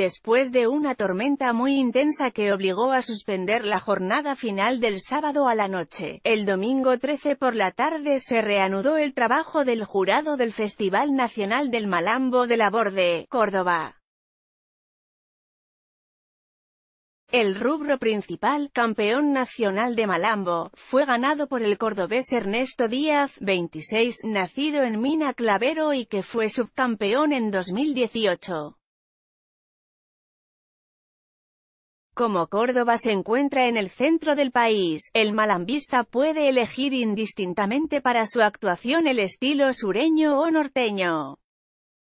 después de una tormenta muy intensa que obligó a suspender la jornada final del sábado a la noche. El domingo 13 por la tarde se reanudó el trabajo del jurado del Festival Nacional del Malambo de la Borde, Córdoba. El rubro principal, campeón nacional de Malambo, fue ganado por el cordobés Ernesto Díaz, 26, nacido en Mina Clavero y que fue subcampeón en 2018. Como Córdoba se encuentra en el centro del país, el malambista puede elegir indistintamente para su actuación el estilo sureño o norteño.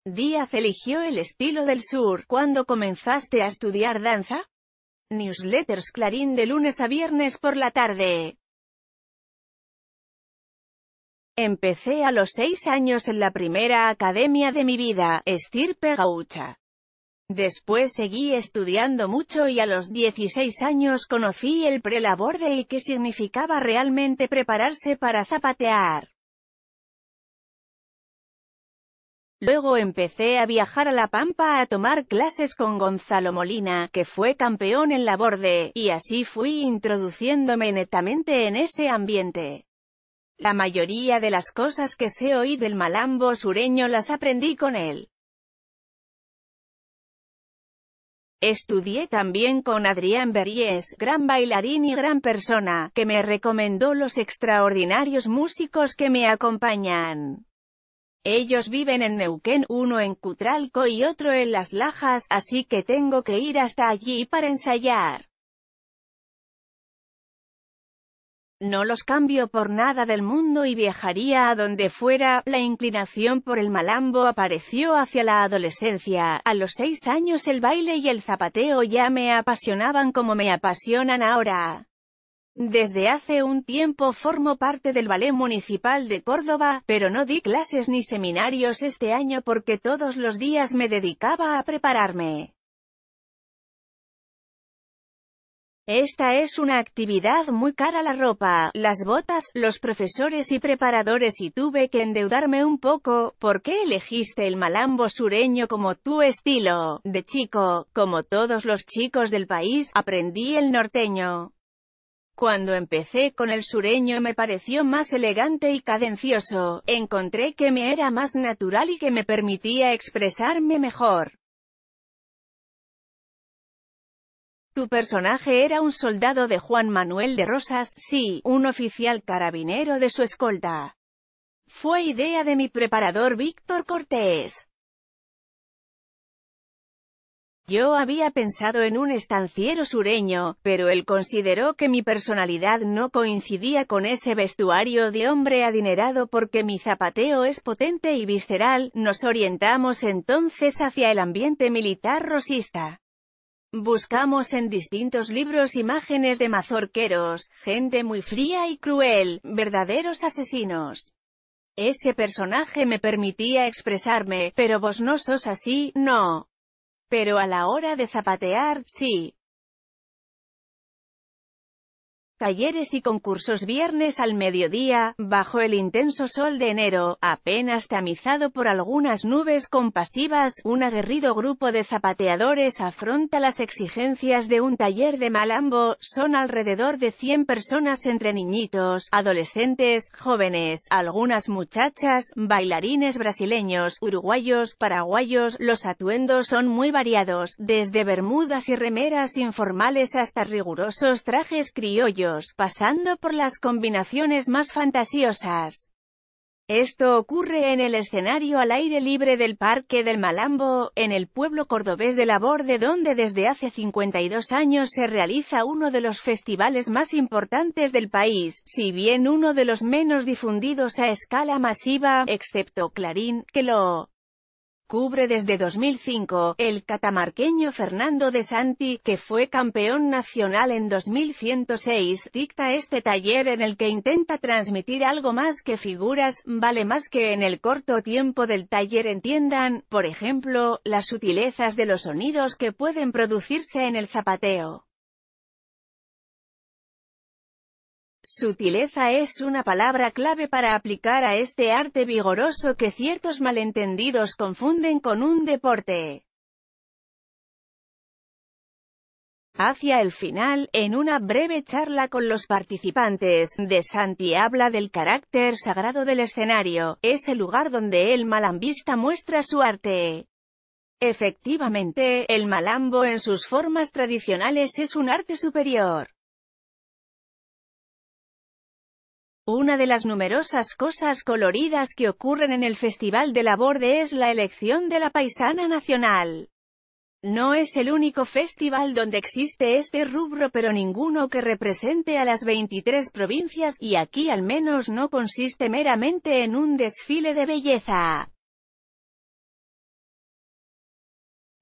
Díaz eligió el estilo del sur. cuando comenzaste a estudiar danza? Newsletters Clarín de lunes a viernes por la tarde. Empecé a los seis años en la primera academia de mi vida, Estirpe Gaucha. Después seguí estudiando mucho y a los 16 años conocí el prelaborde y qué significaba realmente prepararse para zapatear. Luego empecé a viajar a La Pampa a tomar clases con Gonzalo Molina, que fue campeón en la borde, y así fui introduciéndome netamente en ese ambiente. La mayoría de las cosas que sé oí del malambo sureño las aprendí con él. Estudié también con Adrián Berries, gran bailarín y gran persona, que me recomendó los extraordinarios músicos que me acompañan. Ellos viven en Neuquén, uno en Cutralco y otro en Las Lajas, así que tengo que ir hasta allí para ensayar. No los cambio por nada del mundo y viajaría a donde fuera. La inclinación por el malambo apareció hacia la adolescencia. A los seis años el baile y el zapateo ya me apasionaban como me apasionan ahora. Desde hace un tiempo formo parte del Ballet Municipal de Córdoba, pero no di clases ni seminarios este año porque todos los días me dedicaba a prepararme. Esta es una actividad muy cara la ropa, las botas, los profesores y preparadores y tuve que endeudarme un poco, ¿por qué elegiste el malambo sureño como tu estilo? De chico, como todos los chicos del país, aprendí el norteño. Cuando empecé con el sureño me pareció más elegante y cadencioso, encontré que me era más natural y que me permitía expresarme mejor. Tu personaje era un soldado de Juan Manuel de Rosas, sí, un oficial carabinero de su escolta. Fue idea de mi preparador Víctor Cortés. Yo había pensado en un estanciero sureño, pero él consideró que mi personalidad no coincidía con ese vestuario de hombre adinerado porque mi zapateo es potente y visceral, nos orientamos entonces hacia el ambiente militar rosista. Buscamos en distintos libros imágenes de mazorqueros, gente muy fría y cruel, verdaderos asesinos. Ese personaje me permitía expresarme, pero vos no sos así, no. Pero a la hora de zapatear, sí talleres y concursos viernes al mediodía, bajo el intenso sol de enero, apenas tamizado por algunas nubes compasivas, un aguerrido grupo de zapateadores afronta las exigencias de un taller de malambo, son alrededor de 100 personas entre niñitos, adolescentes, jóvenes, algunas muchachas, bailarines brasileños, uruguayos, paraguayos, los atuendos son muy variados, desde bermudas y remeras informales hasta rigurosos trajes criollos, pasando por las combinaciones más fantasiosas. Esto ocurre en el escenario al aire libre del Parque del Malambo, en el pueblo cordobés de Laborde donde desde hace 52 años se realiza uno de los festivales más importantes del país, si bien uno de los menos difundidos a escala masiva, excepto Clarín, que lo cubre desde 2005, el catamarqueño Fernando de Santi, que fue campeón nacional en 2106, dicta este taller en el que intenta transmitir algo más que figuras, vale más que en el corto tiempo del taller entiendan, por ejemplo, las sutilezas de los sonidos que pueden producirse en el zapateo. Sutileza es una palabra clave para aplicar a este arte vigoroso que ciertos malentendidos confunden con un deporte. Hacia el final, en una breve charla con los participantes, De Santi habla del carácter sagrado del escenario, ese lugar donde el malambista muestra su arte. Efectivamente, el malambo en sus formas tradicionales es un arte superior. Una de las numerosas cosas coloridas que ocurren en el Festival de la Borde es la elección de la paisana nacional. No es el único festival donde existe este rubro pero ninguno que represente a las 23 provincias, y aquí al menos no consiste meramente en un desfile de belleza.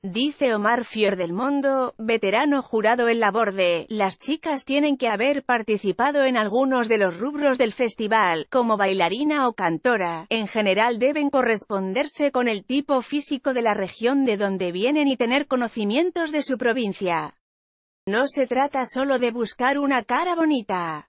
Dice Omar Fior del Mundo, veterano jurado en la Borde, las chicas tienen que haber participado en algunos de los rubros del festival, como bailarina o cantora, en general deben corresponderse con el tipo físico de la región de donde vienen y tener conocimientos de su provincia. No se trata solo de buscar una cara bonita.